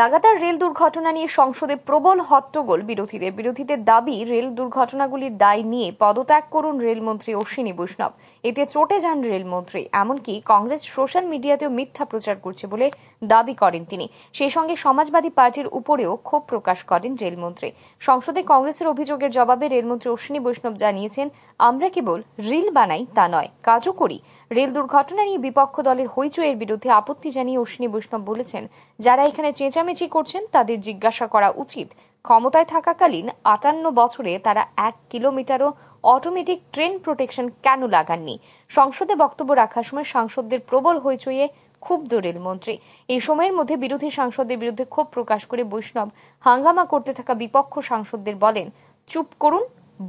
লাগাতার রেল দুর্ঘটনা নিয়ে সংসদে প্রবল হট্টগোল বিরোধীদের বিরোধীদের দাবি রেল দুর্ঘটনাগুলির দায় নিয়ে পদত্যাগ করুন রেলমন্ত্রী অশ্বিনী বৈষ্ণব এতে চটে যান রেলমন্ত্রী এমনকি কংগ্রেস সোশ্যাল মিডিয়াতেও মিথ্যা প্রচার করছে বলে দাবি করেন তিনি সেই সঙ্গে সমাজবাদী পার্টির উপরেও ক্ষোভ প্রকাশ করেন রেলমন্ত্রী সংসদে কংগ্রেসের অভিযোগের জবাবে রেলমন্ত্রী অশ্বিনী বৈষ্ণব জানিয়েছেন আমরা কেবল রিল বানাই তা নয় কাজও করি রেল দুর্ঘটনা নিয়ে বিপক্ষ দলের হইচয়ের বিরুদ্ধে আপত্তি জানিয়ে অশ্বিনী বৈষ্ণব বলেছেন যারা এখানে চেয়েছেন চেঁচামেচি করছেন তাদের জিজ্ঞাসা করা উচিত ক্ষমতায় থাকাকালীন আটান্ন বছরে তারা এক কিলোমিটারও অটোমেটিক ট্রেন প্রোটেকশন কেন লাগাননি সংসদে বক্তব্য রাখার সময় সাংসদদের প্রবল হইচইয়ে ক্ষুব্ধ রেলমন্ত্রী এই সময়ের মধ্যে বিরোধী সাংসদের বিরুদ্ধে ক্ষোভ প্রকাশ করে বৈষ্ণব হাঙ্গামা করতে থাকা বিপক্ষ সাংসদদের বলেন চুপ করুন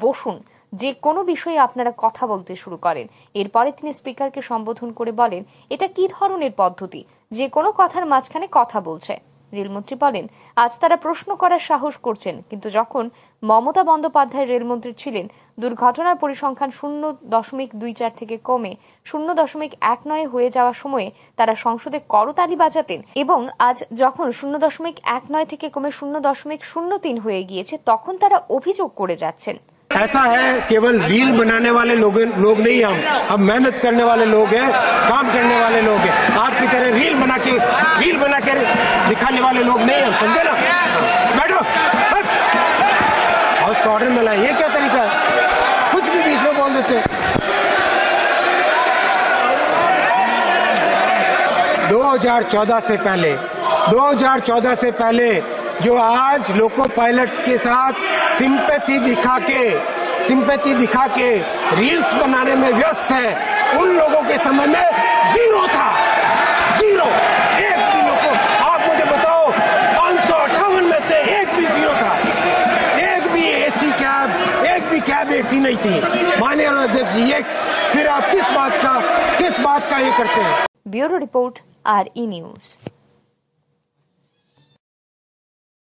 বসুন যে কোনো বিষয়ে আপনারা কথা বলতে শুরু করেন এরপরে তিনি স্পিকারকে সম্বোধন করে বলেন এটা কি ধরনের পদ্ধতি যে কোনো কথার মাঝখানে কথা বলছে রেলমন্ত্রী বলেন আজ তারা প্রশ্ন করার সাহস করছেন কিন্তু যখন মমতা বন্দ্যোপাধ্যায় রেলমন্ত্রী ছিলেন দুর্ঘটনার পরিসংখ্যান শূন্য দশমিক দুই চার থেকে কমে শূন্য দশমিক এক নয় হয়ে যাওয়ার সময়ে তারা সংসদে করতালি বাজাতেন এবং আজ যখন শূন্য দশমিক এক নয় থেকে কমে শূন্য দশমিক শূন্য তিন হয়ে গিয়েছে তখন তারা অভিযোগ করে যাচ্ছেন ऐसा है केवल रील बनाने वाले लोग लोग नहीं हम हम मेहनत करने वाले लोग हैं काम करने वाले लोग हैं आपकी तरह रील बना के रील बना के खाने वाले लोग नहीं हम समझे ना बैठो हाउस का ऑर्डर मिला ये क्या तरीका है कुछ भी बीच में बोल देते हैं दो हजार चौदह से पहले दो हजार चौदह से पहले जो आज लोको पायलट्स के साथ सिंपति दिखा के सिंपति दिखा के रील्स बनाने में व्यस्त है उन लोगों के समय में जीरो था नहीं थी माननीय अध्यक्ष जी ये फिर आप किस बात का किस बात का ये करते हैं bureau report R E news